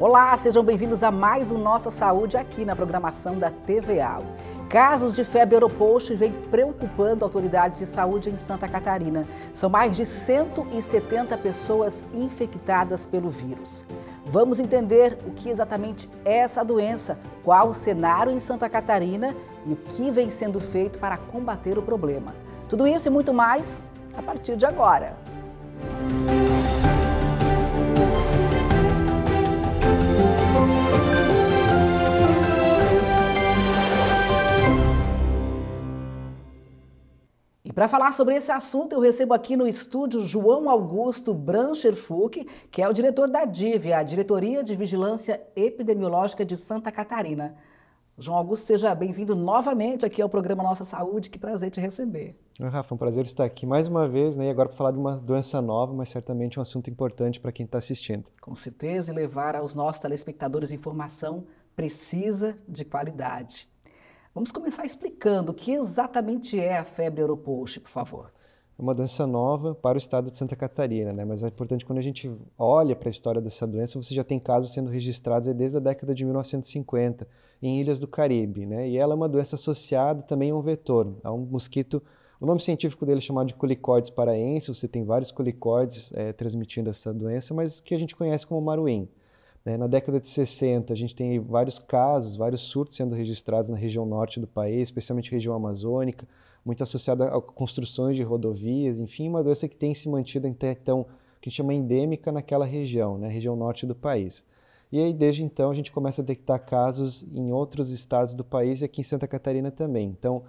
Olá, sejam bem-vindos a mais um Nossa Saúde aqui na programação da TVA. Casos de febre oroposto vêm preocupando autoridades de saúde em Santa Catarina. São mais de 170 pessoas infectadas pelo vírus. Vamos entender o que exatamente é essa doença, qual o cenário em Santa Catarina e o que vem sendo feito para combater o problema. Tudo isso e muito mais a partir de agora. Música Para falar sobre esse assunto, eu recebo aqui no estúdio João Augusto Brancher Fuch, que é o diretor da DIV, a Diretoria de Vigilância Epidemiológica de Santa Catarina. João Augusto, seja bem-vindo novamente aqui ao programa Nossa Saúde. Que prazer te receber. Ah, Rafa, um prazer estar aqui mais uma vez, né? E agora para falar de uma doença nova, mas certamente um assunto importante para quem está assistindo. Com certeza, e levar aos nossos telespectadores informação precisa de qualidade. Vamos começar explicando o que exatamente é a febre Europost, por favor. É uma doença nova para o estado de Santa Catarina, né? mas é importante quando a gente olha para a história dessa doença, você já tem casos sendo registrados desde a década de 1950 em ilhas do Caribe. Né? E ela é uma doença associada também a um vetor, a um mosquito o nome científico dele é chamado de colicóides paraense, você tem vários colicóides é, eh, transmitindo essa doença, mas que a gente conhece como maruim. Né, na década de 60, a gente tem vários casos, vários surtos sendo registrados na região norte do país, especialmente região amazônica, muito associada a construções de rodovias, enfim, uma doença que tem se mantido até então, que a gente chama endêmica naquela região, na né? região norte do país. E aí, desde então, a gente começa a detectar casos em outros estados do país e aqui em Santa Catarina também. Então,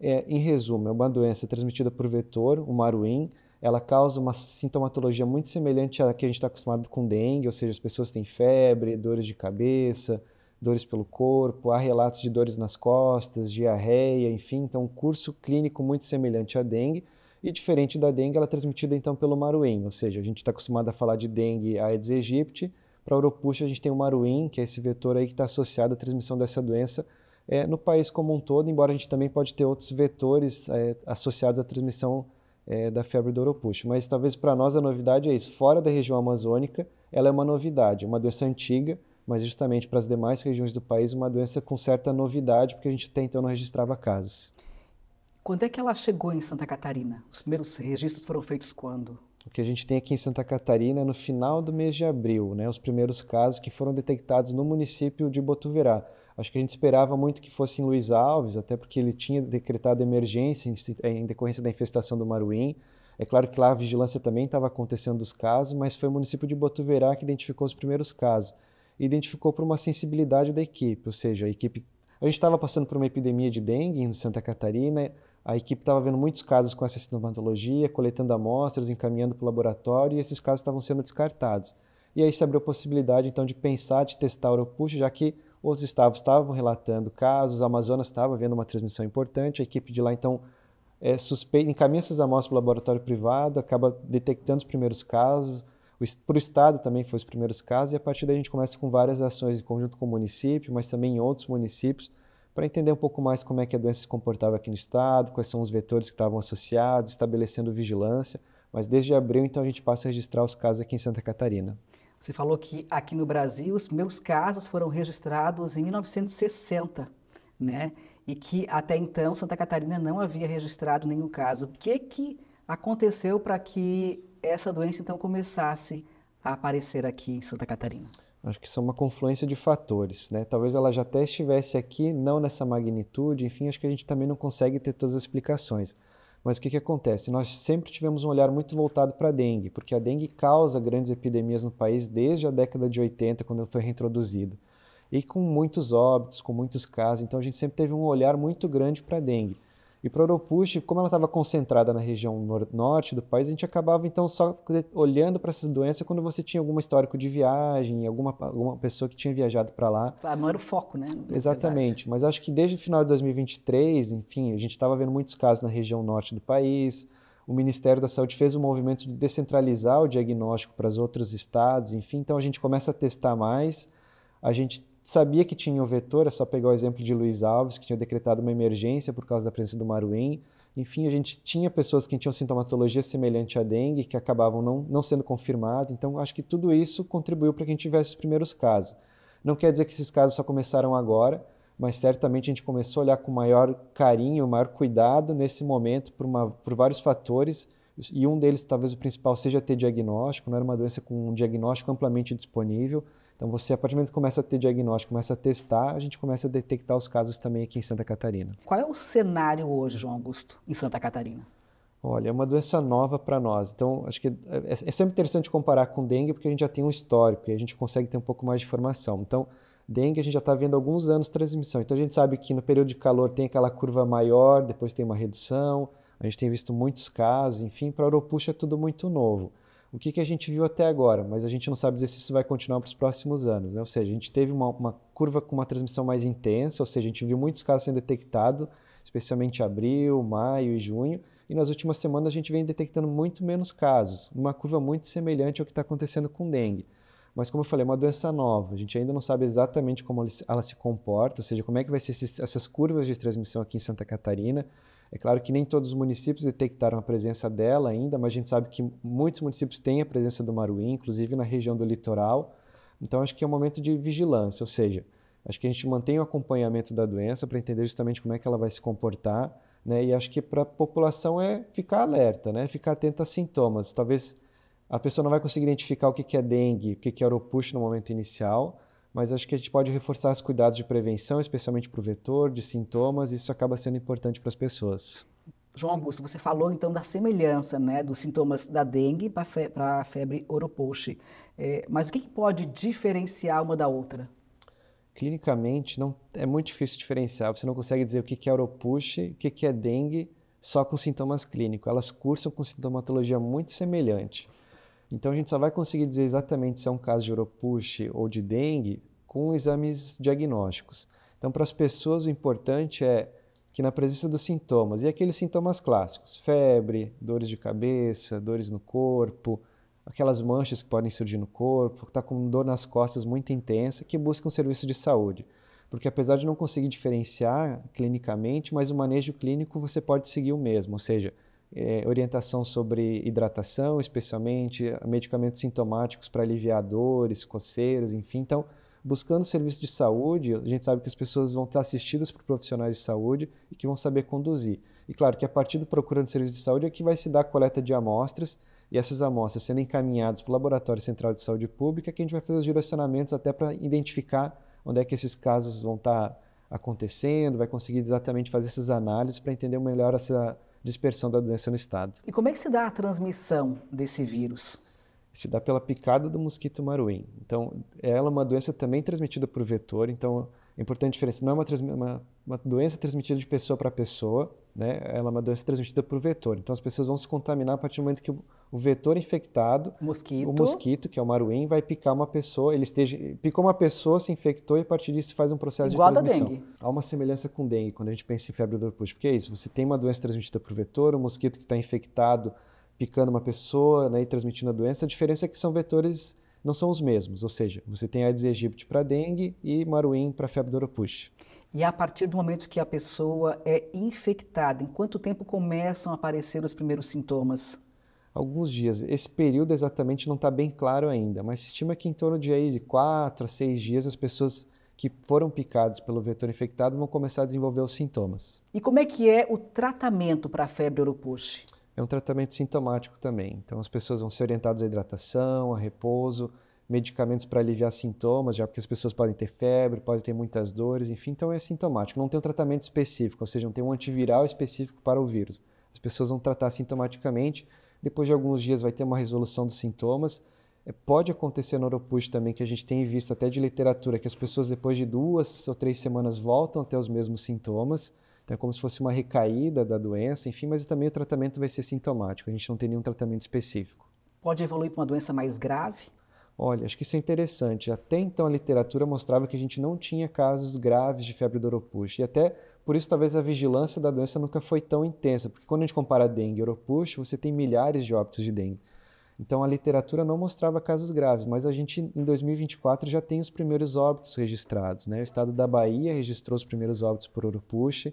é, em resumo, é uma doença transmitida por vetor, o maruim, ela causa uma sintomatologia muito semelhante à que a gente está acostumado com dengue, ou seja, as pessoas têm febre, dores de cabeça, dores pelo corpo, há relatos de dores nas costas, diarreia, enfim, então um curso clínico muito semelhante à dengue. E diferente da dengue, ela é transmitida então pelo maruim, ou seja, a gente está acostumado a falar de dengue Aedes aegypti, para a a gente tem o maruim, que é esse vetor aí que está associado à transmissão dessa doença é, no país como um todo, embora a gente também pode ter outros vetores é, associados à transmissão é, da febre do oropuxo. Mas talvez para nós a novidade é isso. Fora da região amazônica, ela é uma novidade, uma doença antiga, mas justamente para as demais regiões do país, uma doença com certa novidade, porque a gente até então não registrava casos. Quando é que ela chegou em Santa Catarina? Os primeiros registros foram feitos quando? O que a gente tem aqui em Santa Catarina é no final do mês de abril, né, os primeiros casos que foram detectados no município de Botuverá. Acho que a gente esperava muito que fosse em Luiz Alves, até porque ele tinha decretado emergência em decorrência da infestação do Maruim. É claro que lá a vigilância também estava acontecendo os casos, mas foi o município de Botuverá que identificou os primeiros casos. E identificou por uma sensibilidade da equipe, ou seja, a equipe. A gente estava passando por uma epidemia de dengue em Santa Catarina, a equipe estava vendo muitos casos com essa sintomatologia, coletando amostras, encaminhando para o laboratório e esses casos estavam sendo descartados. E aí se abriu a possibilidade, então, de pensar, de testar o Europush, já que Outros estados estavam relatando casos, a Amazonas estava vendo uma transmissão importante, a equipe de lá então é, suspeita, encaminha essas amostras para o laboratório privado, acaba detectando os primeiros casos, para o Estado também foi os primeiros casos, e a partir daí a gente começa com várias ações em conjunto com o município, mas também em outros municípios, para entender um pouco mais como é que a doença se comportava aqui no Estado, quais são os vetores que estavam associados, estabelecendo vigilância. Mas desde abril, então, a gente passa a registrar os casos aqui em Santa Catarina. Você falou que aqui no Brasil os meus casos foram registrados em 1960, né? E que até então Santa Catarina não havia registrado nenhum caso. O que que aconteceu para que essa doença então começasse a aparecer aqui em Santa Catarina? Acho que são é uma confluência de fatores, né? Talvez ela já até estivesse aqui, não nessa magnitude, enfim, acho que a gente também não consegue ter todas as explicações. Mas o que, que acontece? Nós sempre tivemos um olhar muito voltado para a dengue, porque a dengue causa grandes epidemias no país desde a década de 80, quando foi reintroduzida. E com muitos óbitos, com muitos casos, então a gente sempre teve um olhar muito grande para a dengue. E para Oropush, como ela estava concentrada na região norte do país, a gente acabava então só olhando para essas doenças quando você tinha algum histórico de viagem, alguma, alguma pessoa que tinha viajado para lá. não ah, era o foco, né? Exatamente, mas acho que desde o final de 2023, enfim, a gente estava vendo muitos casos na região norte do país. O Ministério da Saúde fez um movimento de descentralizar o diagnóstico para os outros estados, enfim, então a gente começa a testar mais. A gente sabia que tinha o vetor, é só pegar o exemplo de Luiz Alves, que tinha decretado uma emergência por causa da presença do Maruim. Enfim, a gente tinha pessoas que tinham sintomatologia semelhante à dengue, que acabavam não, não sendo confirmadas. Então, acho que tudo isso contribuiu para que a gente tivesse os primeiros casos. Não quer dizer que esses casos só começaram agora, mas certamente a gente começou a olhar com maior carinho, maior cuidado nesse momento por, uma, por vários fatores, e um deles, talvez o principal, seja ter diagnóstico, não né? era uma doença com um diagnóstico amplamente disponível, então você a partir do momento que começa a ter diagnóstico, começa a testar, a gente começa a detectar os casos também aqui em Santa Catarina. Qual é o cenário hoje, João Augusto, em Santa Catarina? Olha, é uma doença nova para nós. Então, acho que é, é, é, sempre interessante comparar com dengue, porque a gente já tem um histórico e a gente consegue ter um pouco mais de informação. Então, dengue a gente já está vendo alguns anos de transmissão. Então, a gente sabe que no período de calor tem aquela curva maior, depois tem uma redução. A gente tem visto muitos casos, enfim, para Oropuxa é tudo muito novo o que, que a gente viu até agora, mas a gente não sabe dizer se isso vai continuar para os próximos anos. Né? Ou seja, a gente teve uma, uma, curva com uma transmissão mais intensa, ou seja, a gente viu muitos casos sendo detectados, especialmente abril, maio e junho, e nas últimas semanas a gente vem detectando muito menos casos, uma curva muito semelhante ao que está acontecendo com dengue. Mas como eu falei, é uma doença nova, a gente ainda não sabe exatamente como ela se comporta, ou seja, como é que vai ser esses, essas curvas de transmissão aqui em Santa Catarina, é claro que nem todos os municípios detectaram a presença dela ainda, mas a gente sabe que muitos municípios têm a presença do maruim, inclusive na região do litoral. Então acho que é um momento de vigilância, ou seja, acho que a gente mantém o acompanhamento da doença para entender justamente como é que ela vai se comportar, né? E acho que para a população é ficar alerta, né? Ficar atenta a sintomas. Talvez a pessoa não vai conseguir identificar o que é dengue, o que é oropuxo no momento inicial, mas acho que a gente pode reforçar os cuidados de prevenção, especialmente para o vetor, de sintomas, e isso acaba sendo importante para as pessoas. João Augusto, você falou então da semelhança né, dos sintomas da dengue para fe a febre oropoche, é, mas o que, que pode diferenciar uma da outra? Clinicamente, não, é muito difícil diferenciar. Você não consegue dizer o que, que é oropuche, o que, que é dengue, só com sintomas clínicos. Elas cursam com sintomatologia muito semelhante. Então a gente só vai conseguir dizer exatamente se é um caso de Oropushi ou de dengue com exames diagnósticos. Então, para as pessoas, o importante é que na presença dos sintomas, e aqueles sintomas clássicos, febre, dores de cabeça, dores no corpo, aquelas manchas que podem surgir no corpo, que está com dor nas costas muito intensa, que busca um serviço de saúde. Porque apesar de não conseguir diferenciar clinicamente, mas o manejo clínico você pode seguir o mesmo, ou seja, é, orientação sobre hidratação, especialmente eh, medicamentos sintomáticos para aliviar dores, coceiras, enfim. Então, buscando serviço de saúde, a gente sabe que as pessoas vão estar assistidas por profissionais de saúde e que vão saber conduzir. E claro que a partir do procurando serviço de saúde é que vai se dar a coleta de amostras e essas amostras sendo encaminhadas para o Laboratório Central de Saúde Pública, que a gente vai fazer os direcionamentos até para identificar onde é que esses casos vão estar acontecendo, vai conseguir exatamente fazer essas análises para entender melhor essa dispersão da doença no estado. E como é que se dá a transmissão desse vírus? Se dá pela picada do mosquito maruim. Então, ela é uma doença também transmitida por vetor, então é importante diferença. Não é uma, uma, uma doença transmitida de pessoa para pessoa, né? Ela é uma doença transmitida por vetor. Então as pessoas vão se contaminar a partir do momento que o vetor infectado, mosquito. o mosquito, que é o maruim, vai picar uma pessoa, ele esteja, picou uma pessoa, se infectou e a partir disso faz um processo Igual de transmissão. Dengue. Há uma semelhança com dengue quando a gente pensa em febre odorpústica, porque é isso, você tem uma doença transmitida por vetor, o um mosquito que está infectado picando uma pessoa né, e transmitindo a doença, a diferença é que são vetores não são os mesmos, ou seja, você tem Aedes aegypti para dengue e Maruim para febre oropuxa. E é a partir do momento que a pessoa é infectada, em quanto tempo começam a aparecer os primeiros sintomas? Alguns dias. Esse período exatamente não está bem claro ainda, mas se estima que em torno de aí de 4 a 6 dias as pessoas que foram picadas pelo vetor infectado vão começar a desenvolver os sintomas. E como é que é o tratamento para a febre oropuxe? é um tratamento sintomático também. Então as pessoas vão ser orientadas à hidratação, a repouso, medicamentos para aliviar sintomas, já porque as pessoas podem ter febre, podem ter muitas dores, enfim, então é sintomático. Não tem um tratamento específico, ou seja, não tem um antiviral específico para o vírus. As pessoas vão tratar sintomaticamente, depois de alguns dias vai ter uma resolução dos sintomas. É, pode acontecer Oropush também, que a gente tem visto até de literatura, que as pessoas depois de duas ou três semanas voltam a ter os mesmos sintomas. Então é como se fosse uma recaída da doença, enfim, mas também o tratamento vai ser sintomático, a gente não tem nenhum tratamento específico. Pode evoluir para uma doença mais grave? Olha, acho que isso é interessante. Até então a literatura mostrava que a gente não tinha casos graves de febre do oropuxo. E até por isso talvez a vigilância da doença nunca foi tão intensa, porque quando a gente compara dengue e oropuxo, você tem milhares de óbitos de dengue. Então a literatura não mostrava casos graves, mas a gente em 2024 já tem os primeiros óbitos registrados. Né? O estado da Bahia registrou os primeiros óbitos por oropuxo.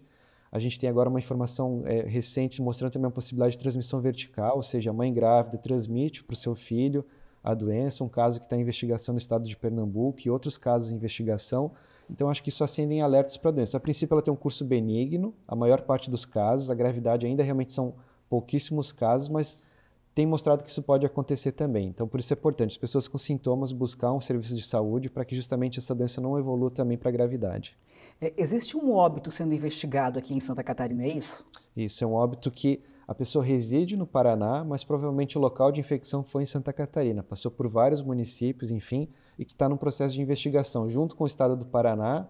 A gente tem agora uma informação é, recente mostrando também a possibilidade de transmissão vertical, ou seja, a mãe grávida transmite para o seu filho a doença, um caso que está em investigação no estado de Pernambuco e outros casos em investigação. Então, acho que isso em alertas para a doença. A princípio, ela tem um curso benigno, a maior parte dos casos, a gravidade ainda realmente são pouquíssimos casos, mas tem mostrado que isso pode acontecer também. Então, por isso é importante as pessoas com sintomas buscar um serviço de saúde para que justamente essa doença não evolua também para a gravidade. É, existe um óbito sendo investigado aqui em Santa Catarina, é isso? Isso, é um óbito que a pessoa reside no Paraná, mas provavelmente o local de infecção foi em Santa Catarina, passou por vários municípios, enfim, e que está num processo de investigação junto com o estado do Paraná,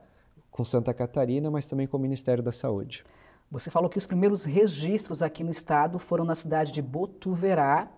com Santa Catarina, mas também com o Ministério da Saúde. Você falou que os primeiros registros aqui no estado foram na cidade de Botuverá.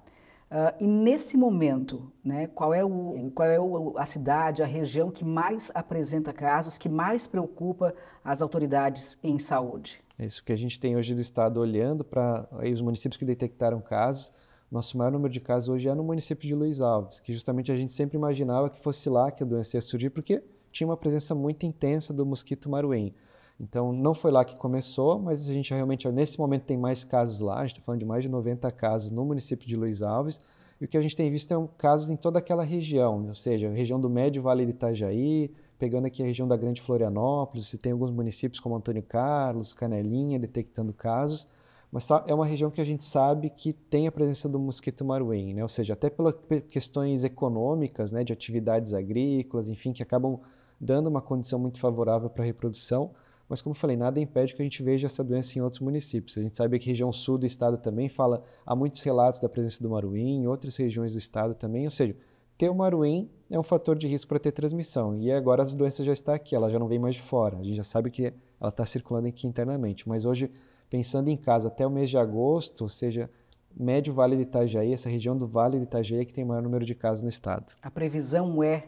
Uh, e nesse momento, né, qual é, o, qual é o, a cidade, a região que mais apresenta casos, que mais preocupa as autoridades em saúde? É isso que a gente tem hoje do estado olhando para os municípios que detectaram casos. Nosso maior número de casos hoje é no município de Luiz Alves, que justamente a gente sempre imaginava que fosse lá que a doença ia surgir, porque tinha uma presença muito intensa do mosquito maruim. Então, não foi lá que começou, mas a gente realmente, nesse momento, tem mais casos lá. A gente está falando de mais de 90 casos no município de Luiz Alves. E o que a gente tem visto é um, casos em toda aquela região, né? ou seja, região do Médio Vale do Itajaí, pegando aqui a região da Grande Florianópolis, você tem alguns municípios como Antônio Carlos, Canelinha, detectando casos. Mas é uma região que a gente sabe que tem a presença do mosquito maruim, né? ou seja, até pelas questões econômicas, né, de atividades agrícolas, enfim, que acabam dando uma condição muito favorável para a reprodução mas, como eu falei, nada impede que a gente veja essa doença em outros municípios. A gente sabe que a região sul do estado também fala, há muitos relatos da presença do maruim, em outras regiões do estado também, ou seja, ter o maruim é um fator de risco para ter transmissão. E agora as doenças já está aqui, ela já não vem mais de fora. A gente já sabe que ela está circulando aqui internamente. Mas hoje, pensando em casa, até o mês de agosto, ou seja, médio Vale de Itajaí, essa região do Vale de Itajaí é que tem o maior número de casos no estado. A previsão é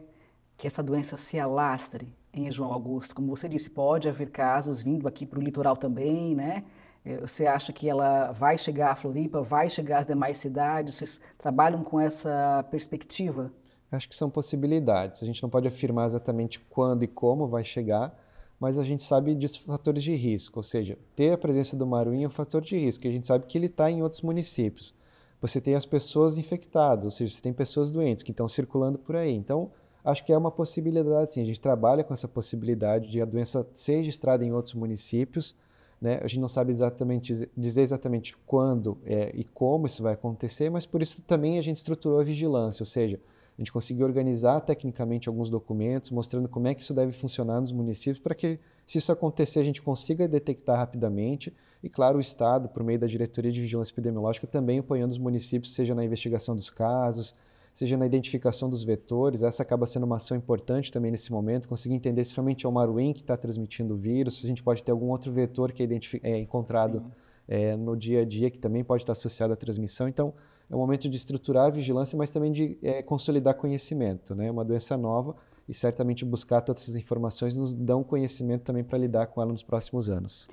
que essa doença se alastre em João Augusto? Como você disse, pode haver casos vindo aqui para o litoral também, né? Eh, você acha que ela vai chegar à Floripa, vai chegar às demais cidades? Vocês trabalham com essa perspectiva? Acho que são possibilidades. A gente não pode afirmar exatamente quando e como vai chegar, mas a gente sabe de fatores de risco, ou seja, ter a presença do maruim é um fator de risco, e a gente sabe que ele está em outros municípios. Você tem as pessoas infectadas, ou seja, você tem pessoas doentes que estão circulando por aí. Então, acho que é uma possibilidade, sim. A gente trabalha com essa possibilidade de a doença ser registrada em outros municípios. Né? A gente não sabe exatamente dizer exatamente quando é, e como isso vai acontecer, mas por isso também a gente estruturou a vigilância, ou seja, a gente conseguiu organizar tecnicamente alguns documentos mostrando como é que isso deve funcionar nos municípios para que, se isso acontecer, a gente consiga detectar rapidamente e, claro, o Estado, por meio da Diretoria de Vigilância Epidemiológica, também apoiando os municípios, seja na investigação dos casos, seja na identificação dos vetores. Essa acaba sendo uma ação importante também nesse momento, conseguir entender se realmente é o Maruim que está transmitindo o vírus, se a gente pode ter algum outro vetor que é, é encontrado é, no dia a dia, que também pode estar associado à transmissão. Então, é um momento de estruturar a vigilância, mas também de é, consolidar conhecimento. Né? É uma doença nova e certamente buscar todas essas informações nos dão conhecimento também para lidar com ela nos próximos anos.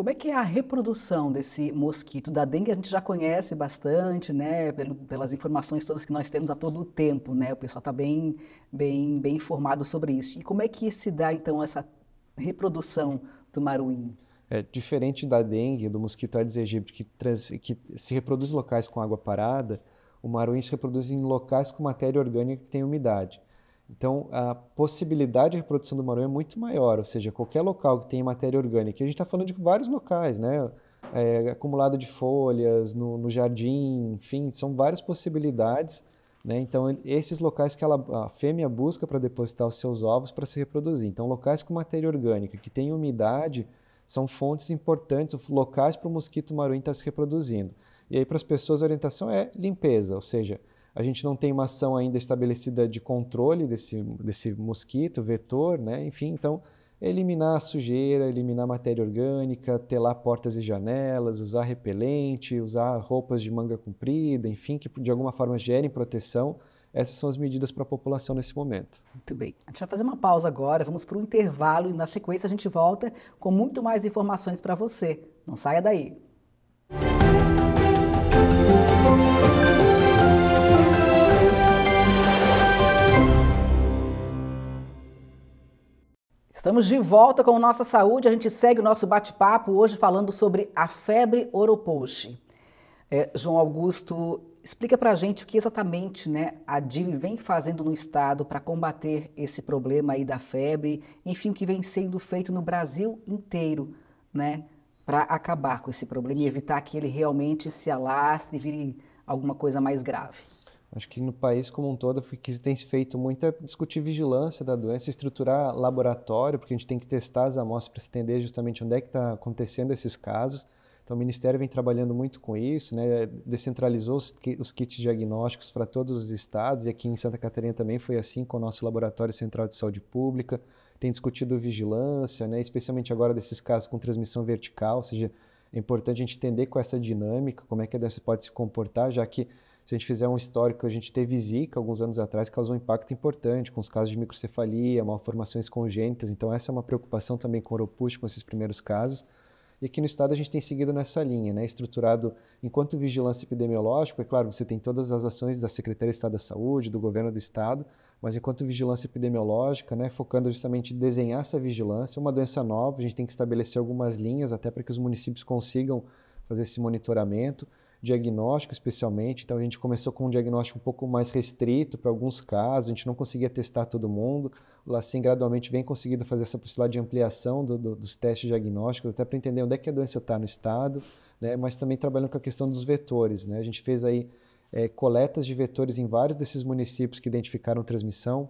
Como é que é a reprodução desse mosquito da dengue? A gente já conhece bastante, né, pelas informações todas que nós temos a todo o tempo, né? O pessoal está bem, bem, bem informado sobre isso. E como é que se dá então essa reprodução do maruim? É, diferente da dengue, do mosquito Aedes aegypti, que, trans, que se reproduz em locais com água parada, o maruim se reproduz em locais com matéria orgânica que tem umidade. Então, a possibilidade de reprodução do marrom é muito maior, ou seja, qualquer local que tenha matéria orgânica. E a gente está falando de vários locais, né? É, acumulado de folhas, no, no, jardim, enfim, são várias possibilidades. Né? Então, esses locais que ela, a fêmea busca para depositar os seus ovos para se reproduzir. Então, locais com matéria orgânica, que tem umidade, são fontes importantes, locais para o mosquito maruim estar tá se reproduzindo. E aí, para as pessoas, a orientação é limpeza, ou seja, a gente não tem uma ação ainda estabelecida de controle desse, desse mosquito, vetor, né? enfim, então eliminar a sujeira, eliminar matéria orgânica, telar portas e janelas, usar repelente, usar roupas de manga comprida, enfim, que de alguma forma gerem proteção. Essas são as medidas para a população nesse momento. Muito bem. A gente vai fazer uma pausa agora, vamos para um intervalo e na sequência a gente volta com muito mais informações para você. Não saia daí. Estamos de volta com Nossa Saúde. A gente segue o nosso bate-papo hoje falando sobre a febre oropoche. É, João Augusto, explica para a gente o que exatamente né, a DIV vem fazendo no Estado para combater esse problema aí da febre, enfim, o que vem sendo feito no Brasil inteiro, né, para acabar com esse problema e evitar que ele realmente se alastre e vire alguma coisa mais grave. Acho que no país como um todo que tem se feito muito é discutir vigilância da doença, estruturar laboratório, porque a gente tem que testar as amostras para entender justamente onde é que está acontecendo esses casos. Então o Ministério vem trabalhando muito com isso, né? descentralizou os kits diagnósticos para todos os estados, e aqui em Santa Catarina também foi assim com o nosso Laboratório Central de Saúde Pública. Tem discutido vigilância, né? especialmente agora desses casos com transmissão vertical, ou seja, é importante a gente entender com essa dinâmica, como é que a doença pode se comportar, já que se a gente fizer um histórico, a gente teve Zika alguns anos atrás, causou um impacto importante com os casos de microcefalia, malformações congênitas. Então, essa é uma preocupação também com o Oropust, com esses primeiros casos. E aqui no estado a gente tem seguido nessa linha, né? estruturado enquanto vigilância epidemiológica, é claro, você tem todas as ações da Secretaria de Estado da Saúde, do governo do estado, mas enquanto vigilância epidemiológica, né, focando justamente em desenhar essa vigilância, uma doença nova, a gente tem que estabelecer algumas linhas até para que os municípios consigam fazer esse monitoramento diagnóstico, especialmente. Então, a gente começou com um diagnóstico um pouco mais restrito para alguns casos, a gente não conseguia testar todo mundo. O LACIN gradualmente vem conseguindo fazer essa possibilidade de ampliação do, do, dos testes diagnósticos, até para entender onde é que a doença está no estado, né? mas também trabalhando com a questão dos vetores. Né? A gente fez aí é, coletas de vetores em vários desses municípios que identificaram transmissão,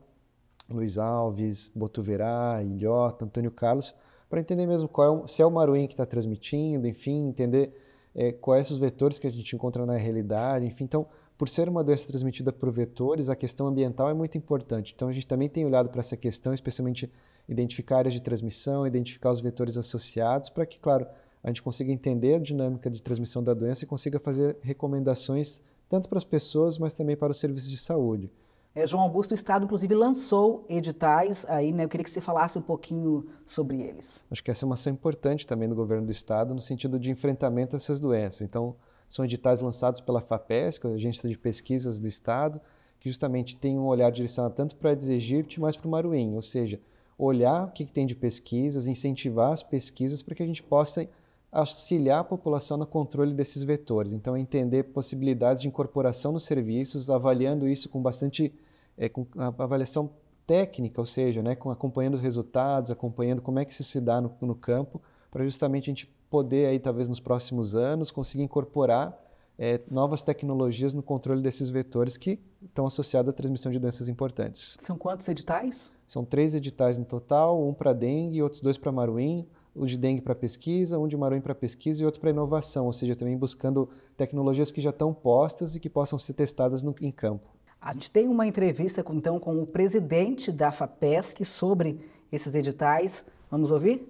Luiz Alves, Botuverá, Ilhota, Antônio Carlos, para entender mesmo qual é o, se é o Maruim que está transmitindo, enfim, entender é, quais os vetores que a gente encontra na realidade, enfim. Então, por ser uma doença transmitida por vetores, a questão ambiental é muito importante. Então, a gente também tem olhado para essa questão, especialmente identificar áreas de transmissão, identificar os vetores associados, para que, claro, a gente consiga entender a dinâmica de transmissão da doença e consiga fazer recomendações tanto para as pessoas, mas também para os serviços de saúde. É, João Augusto Estado, inclusive, lançou editais aí, né? Eu queria que você falasse um pouquinho sobre eles. Acho que essa é uma ação importante também do governo do Estado no sentido de enfrentamento a essas doenças. Então, são editais lançados pela FAPESC, a Agência de Pesquisas do Estado, que justamente tem um olhar direcionado tanto para a Desegirte, mas para o Maruim, ou seja, olhar o que, que tem de pesquisas, incentivar as pesquisas para que a gente possa auxiliar a população no controle desses vetores. Então, é entender possibilidades de incorporação nos serviços, avaliando isso com bastante é, com avaliação técnica, ou seja, né, com, acompanhando os resultados, acompanhando como é que isso se dá no, no campo, para justamente a gente poder aí talvez nos próximos anos conseguir incorporar é, novas tecnologias no controle desses vetores que estão associados à transmissão de doenças importantes. São quantos editais? São três editais no total, um para dengue, outros dois para maruim, o de dengue para pesquisa, um de maruim para pesquisa e outro para inovação, ou seja, também buscando tecnologias que já estão postas e que possam ser testadas no, em campo. A gente tem uma entrevista então com o presidente da FAPESC sobre esses editais. Vamos ouvir?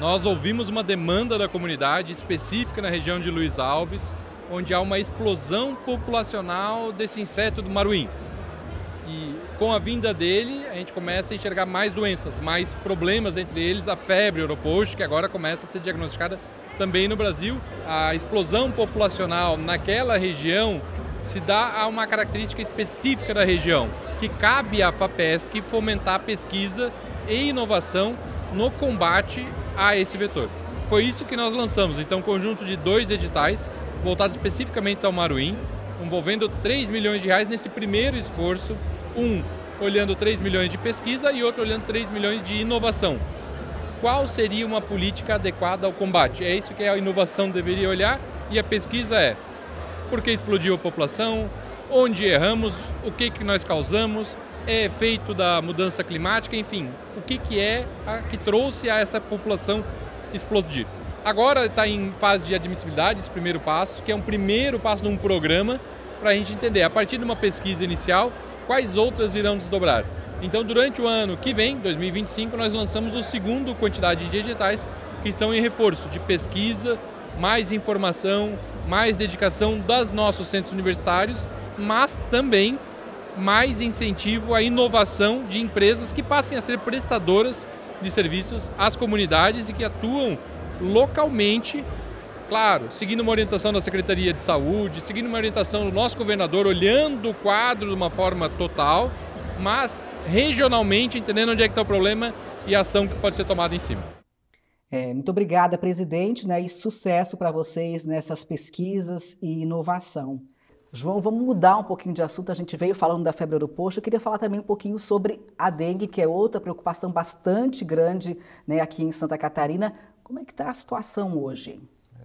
Nós ouvimos uma demanda da comunidade específica na região de Luiz Alves, onde há uma explosão populacional desse inseto do maruim com a vinda dele, a gente começa a enxergar mais doenças, mais problemas, entre eles a febre europost, que agora começa a ser diagnosticada também no Brasil. A explosão populacional naquela região se dá a uma característica específica da região, que cabe à FAPESC fomentar pesquisa e inovação no combate a esse vetor. Foi isso que nós lançamos, então, um conjunto de dois editais voltados especificamente ao Maruim, envolvendo 3 milhões de reais nesse primeiro esforço um olhando 3 milhões de pesquisa e outro olhando 3 milhões de inovação. Qual seria uma política adequada ao combate? É isso que a inovação deveria olhar e a pesquisa é por que explodiu a população, onde erramos, o que, que nós causamos, é efeito da mudança climática, enfim, o que, que é a que trouxe a essa população explodir. Agora está em fase de admissibilidade esse primeiro passo, que é um primeiro passo num programa para a gente entender, a partir de uma pesquisa inicial, quais outras irão desdobrar. Então, durante o ano que vem, 2025, nós lançamos o segundo quantidade de digitais que são em reforço de pesquisa, mais informação, mais dedicação dos nossos centros universitários, mas também mais incentivo à inovação de empresas que passem a ser prestadoras de serviços às comunidades e que atuam localmente claro, seguindo uma orientação da Secretaria de Saúde, seguindo uma orientação do nosso governador, olhando o quadro de uma forma total, mas regionalmente, entendendo onde é que está o problema e a ação que pode ser tomada em cima. É, muito obrigada, presidente, né, e sucesso para vocês nessas pesquisas e inovação. João, vamos mudar um pouquinho de assunto. A gente veio falando da febre aeroposto. Eu queria falar também um pouquinho sobre a dengue, que é outra preocupação bastante grande né, aqui em Santa Catarina. Como é que está a situação hoje?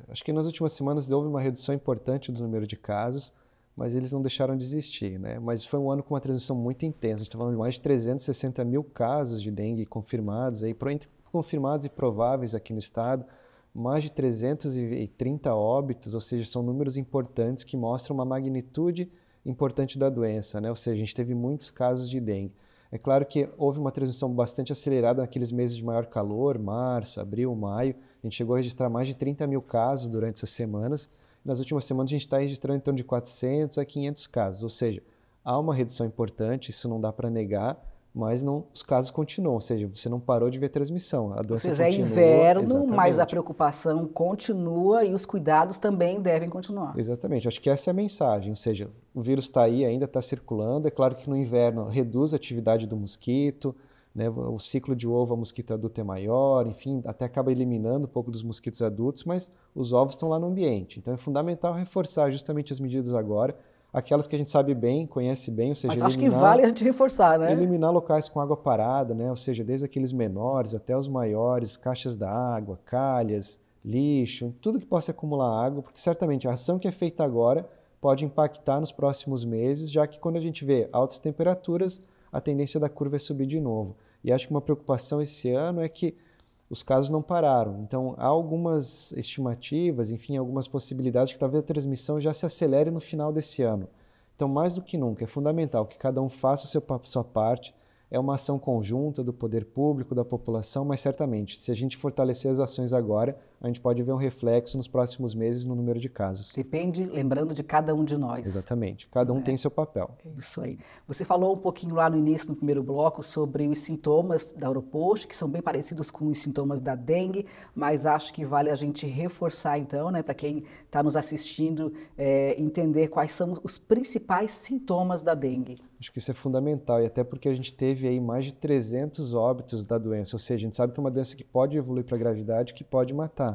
Acho que nas últimas semanas houve uma redução importante do número de casos, mas eles não deixaram de existir, né? Mas foi um ano com uma transmissão muito intensa. A gente está falando de mais de 360 mil casos de dengue confirmados, aí, confirmados e prováveis aqui no estado, mais de 330 óbitos, ou seja, são números importantes que mostram uma magnitude importante da doença, né? Ou seja, a gente teve muitos casos de dengue. É claro que houve uma transmissão bastante acelerada naqueles meses de maior calor, março, abril, maio. A gente chegou a registrar mais de 30 mil casos durante essas semanas. Nas últimas semanas, a gente está registrando em torno de 400 a 500 casos, ou seja, há uma redução importante, isso não dá para negar, mas não, os casos continuam, ou seja, você não parou de ver transmissão, a doença continua. Ou seja, é continua, é inverno, exatamente. mas a preocupação continua e os cuidados também devem continuar. Exatamente, acho que essa é a mensagem, ou seja, o vírus está aí, ainda está circulando, é claro que no inverno reduz a atividade do mosquito, né, o ciclo de ovo a mosquito adulto é maior, enfim, até acaba eliminando um pouco dos mosquitos adultos, mas os ovos estão lá no ambiente, então é fundamental reforçar justamente as medidas agora, aquelas que a gente sabe bem, conhece bem, ou seja, Mas acho eliminar, que vale a gente reforçar, né? Eliminar locais com água parada, né? Ou seja, desde aqueles menores até os maiores, caixas da água, calhas, lixo, tudo que possa acumular água, porque certamente a ação que é feita agora pode impactar nos próximos meses, já que quando a gente vê altas temperaturas, a tendência da curva é subir de novo. E acho que uma preocupação esse ano é que os casos não pararam. Então, há algumas estimativas, enfim, algumas possibilidades que talvez a transmissão já se acelere no final desse ano. Então, mais do que nunca, é fundamental que cada um faça seu, sua parte. É uma ação conjunta do poder público, da população, mas certamente, se a gente fortalecer as ações agora, a gente pode ver um reflexo nos próximos meses no número de casos. Depende, lembrando, de cada um de nós. Exatamente, cada um é. tem seu papel. É isso aí. Você falou um pouquinho lá no início, no primeiro bloco, sobre os sintomas da Europost, que são bem parecidos com os sintomas da dengue, mas acho que vale a gente reforçar então, né, para quem está nos assistindo, é, entender quais são os principais sintomas da dengue. Acho que isso é fundamental, e até porque a gente teve aí mais de 300 óbitos da doença, ou seja, a gente sabe que é uma doença que pode evoluir para gravidade, que pode matar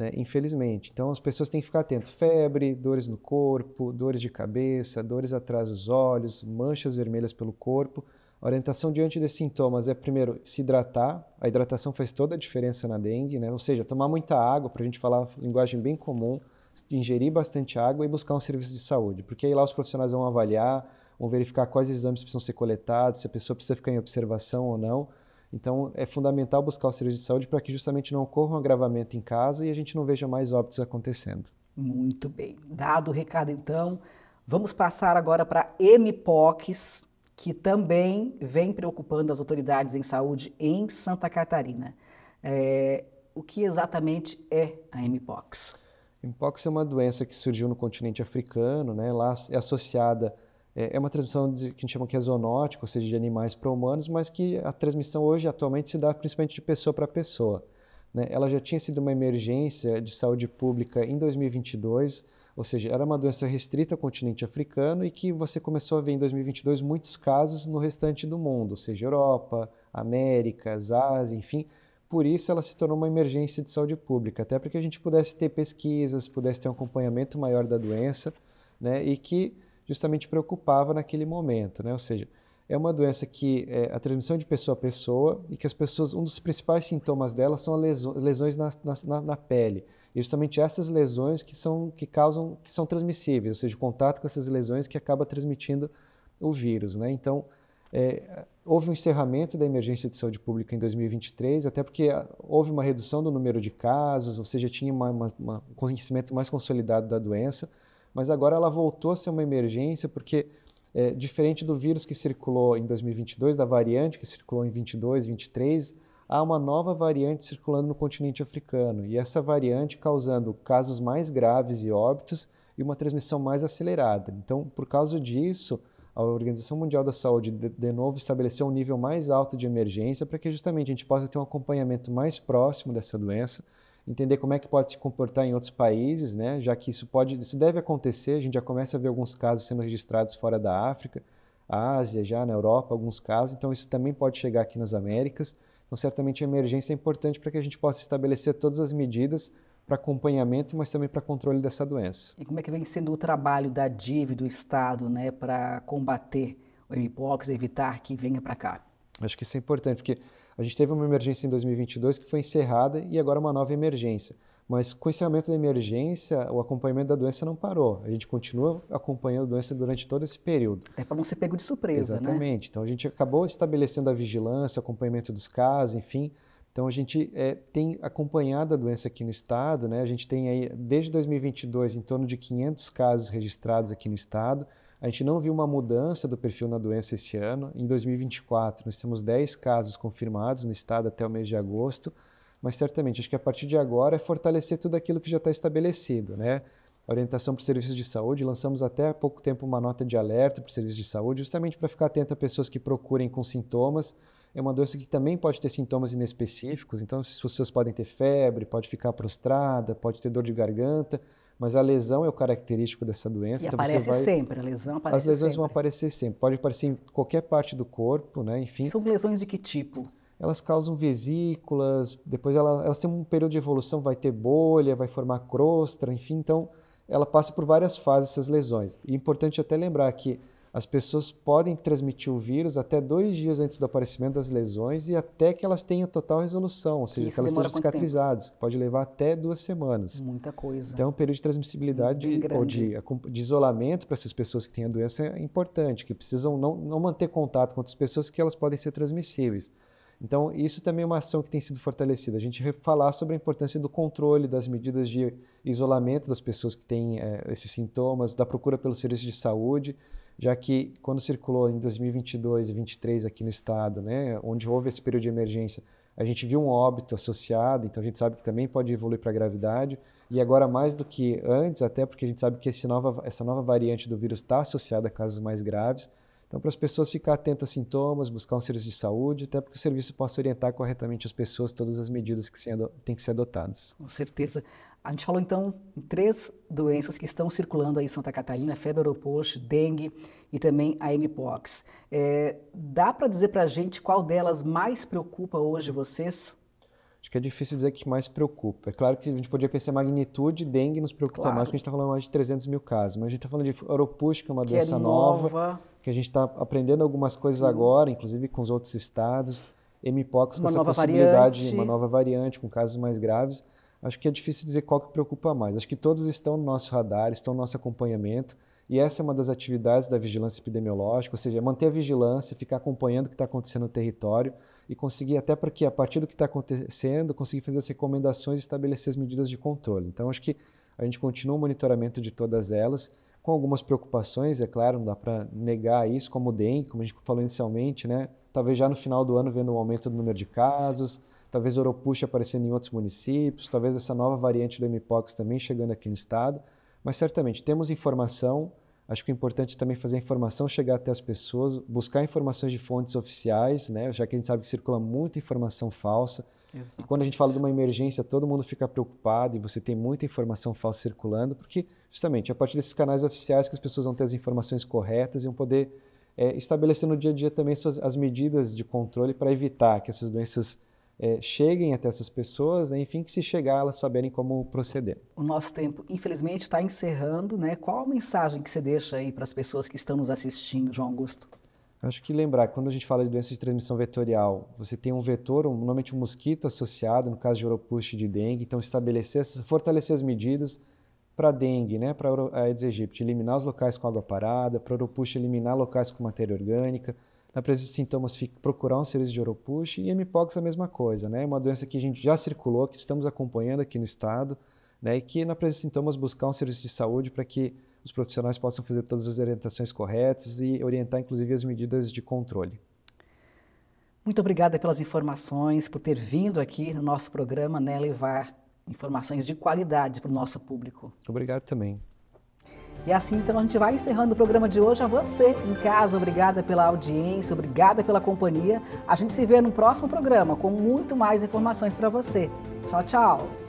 né? infelizmente. Então, as pessoas têm que ficar atentas. Febre, dores no corpo, dores de cabeça, dores atrás dos olhos, manchas vermelhas pelo corpo. A orientação diante desses sintomas é, primeiro, se hidratar. A hidratação faz toda a diferença na dengue, né? ou seja, tomar muita água, para a gente falar linguagem bem comum, ingerir bastante água e buscar um serviço de saúde, porque aí lá os profissionais vão avaliar, vão verificar quais exames precisam ser coletados, se a pessoa precisa ficar em observação ou não. Então, é fundamental buscar o serviço de saúde para que justamente não ocorra um agravamento em casa e a gente não veja mais óbitos acontecendo. Muito bem. Dado o recado, então, vamos passar agora para MPOCs, que também vem preocupando as autoridades em saúde em Santa Catarina. É, o que exatamente é a MPOX? MPOX é uma doença que surgiu no continente africano, né? lá é associada é, é uma transmissão de, que a gente chama que é zoonótica, ou seja, de animais para humanos, mas que a transmissão hoje atualmente se dá principalmente de pessoa para pessoa. Né? Ela já tinha sido uma emergência de saúde pública em 2022, ou seja, era uma doença restrita ao continente africano e que você começou a ver em 2022 muitos casos no restante do mundo, ou seja, Europa, Américas, Ásia, enfim. Por isso ela se tornou uma emergência de saúde pública, até para que a gente pudesse ter pesquisas, pudesse ter um acompanhamento maior da doença, né? E que justamente preocupava naquele momento, né? Ou seja, é uma doença que é a transmissão de pessoa a pessoa e que as pessoas, um dos principais sintomas dela são lesões na, na, na pele. E justamente essas lesões que são que causam que são transmissíveis, ou seja, o contato com essas lesões que acaba transmitindo o vírus, né? Então é, houve um encerramento da emergência de saúde pública em 2023, até porque ah, houve uma redução do número de casos, ou seja, tinha um conhecimento mais consolidado da doença mas agora ela voltou a ser uma emergência porque é, diferente do vírus que circulou em 2022, da variante que circulou em 22, 23, há uma nova variante circulando no continente africano e essa variante causando casos mais graves e óbitos e uma transmissão mais acelerada. Então, por causa disso, a Organização Mundial da Saúde de, de novo estabeleceu um nível mais alto de emergência para que justamente a gente possa ter um acompanhamento mais próximo dessa doença entender como é que pode se comportar em outros países, né? já que isso pode, isso deve acontecer. A gente já começa a ver alguns casos sendo registrados fora da África, Ásia, já na Europa, alguns casos. Então isso também pode chegar aqui nas Américas. Então certamente a emergência é importante para que a gente possa estabelecer todas as medidas para acompanhamento, mas também para controle dessa doença. E como é que vem sendo o trabalho da DIV do Estado, né, para combater o hipóxia, evitar que venha para cá? Acho que isso é importante, porque a gente teve uma emergência em 2022 que foi encerrada e agora uma nova emergência. Mas com o encerramento da emergência, o acompanhamento da doença não parou. A gente continua acompanhando a doença durante todo esse período. Até para não ser pego de surpresa, Exatamente. né? Exatamente. Então a gente acabou estabelecendo a vigilância, o acompanhamento dos casos, enfim. Então a gente é, tem acompanhado a doença aqui no estado, né? A gente tem aí desde 2022 em torno de 500 casos registrados aqui no estado. A gente não viu uma mudança do perfil na doença esse ano. Em 2024, nós temos 10 casos confirmados no estado até o mês de agosto, mas certamente acho que a partir de agora é fortalecer tudo aquilo que já está estabelecido, né? orientação para os serviços de saúde. Lançamos até há pouco tempo uma nota de alerta para os serviços de saúde, justamente para ficar atento a pessoas que procurem com sintomas. É uma doença que também pode ter sintomas inespecíficos, então as pessoas podem ter febre, pode ficar prostrada, pode ter dor de garganta. Mas a lesão é o característico dessa doença. E então aparece vai... sempre, a lesão aparece As lesões sempre. vão aparecer sempre. Pode aparecer em qualquer parte do corpo, né? Enfim. São lesões de que tipo? Elas causam vesículas, depois ela, elas têm um período de evolução, vai ter bolha, vai formar crosta, enfim. Então, ela passa por várias fases, essas lesões. E é importante até lembrar que as pessoas podem transmitir o vírus até dois dias antes do aparecimento das lesões e até que elas tenham total resolução, ou seja, que elas estejam cicatrizadas. Pode levar até duas semanas. Muita coisa. Então, o período de transmissibilidade ou de, de isolamento para essas pessoas que têm a doença é importante, que precisam não, não manter contato com outras pessoas que elas podem ser transmissíveis. Então, isso também é uma ação que tem sido fortalecida. A gente falar sobre a importância do controle, das medidas de isolamento das pessoas que têm é, esses sintomas, da procura pelo serviço de saúde, já que quando circulou em 2022 e 2023 aqui no estado, né, onde houve esse período de emergência, a gente viu um óbito associado, então a gente sabe que também pode evoluir para a gravidade. E agora, mais do que antes, até porque a gente sabe que nova, essa nova variante do vírus está associada a casos mais graves, então, para as pessoas ficar atentas a sintomas, buscar um serviço de saúde, até porque o serviço possa orientar corretamente as pessoas todas as medidas que têm que ser adotadas. Com certeza. A gente falou então em três doenças que estão circulando aí em Santa Catarina: febre oroposte, dengue e também a mpox. É, dá para dizer para a gente qual delas mais preocupa hoje vocês? Acho que é difícil dizer que mais preocupa. É claro que a gente podia pensar em magnitude, dengue nos preocupa claro. mais, porque a gente está falando mais de 300 mil casos. Mas a gente está falando de oropush, que é uma que é doença é nova, nova que a gente está aprendendo algumas coisas Sim. agora, inclusive com os outros estados. MPOX com essa possibilidade, variante. uma nova variante, com casos mais graves. Acho que é difícil dizer qual que preocupa mais. Acho que todos estão no nosso radar, estão no nosso acompanhamento. E essa é uma das atividades da vigilância epidemiológica, ou seja, manter a vigilância, ficar acompanhando o que está acontecendo no território e conseguir, até para que, a partir do que está acontecendo, conseguir fazer as recomendações e estabelecer as medidas de controle. Então, acho que a gente continua o monitoramento de todas elas com algumas preocupações, é claro, não dá para negar isso, como o DEM, como a gente falou inicialmente, né? Talvez já no final do ano vendo o um aumento do número de casos, talvez o Oropuxa aparecendo em outros municípios, talvez essa nova variante do Mpox também chegando aqui no estado, mas certamente temos informação, acho que o é importante também fazer a informação chegar até as pessoas, buscar informações de fontes oficiais, né? Já que a gente sabe que circula muita informação falsa, Exato. E quando a gente fala de uma emergência, todo mundo fica preocupado e você tem muita informação falsa circulando, porque justamente é a partir desses canais oficiais que as pessoas vão ter as informações corretas e vão poder é, estabelecer no dia a dia também suas, as medidas de controle para evitar que essas doenças é, cheguem até essas pessoas, né? enfim, que se chegar elas saberem como proceder. O nosso tempo, infelizmente, está encerrando, né? Qual a mensagem que você deixa aí para as pessoas que estão nos assistindo, João Augusto? Acho que lembrar, quando a gente fala de doença de transmissão vetorial, você tem um vetor, um, normalmente um mosquito associado, no caso de Europush de dengue, então estabelecer, fortalecer as medidas para dengue, né, para Aedes aegypti, eliminar os locais com água parada, para Europush eliminar locais com matéria orgânica, na presença de sintomas procurar um serviço de Europush e hemipox a mesma coisa, né, uma doença que a gente já circulou, que estamos acompanhando aqui no estado, né, e que na presença de sintomas buscar um serviço de saúde para que os profissionais possam fazer todas as orientações corretas e orientar, inclusive, as medidas de controle. Muito obrigada pelas informações, por ter vindo aqui no nosso programa né, levar informações de qualidade para o nosso público. Obrigado também. E assim então a gente vai encerrando o programa de hoje. A você em casa, obrigada pela audiência, obrigada pela companhia. A gente se vê no próximo programa com muito mais informações para você. Tchau, tchau.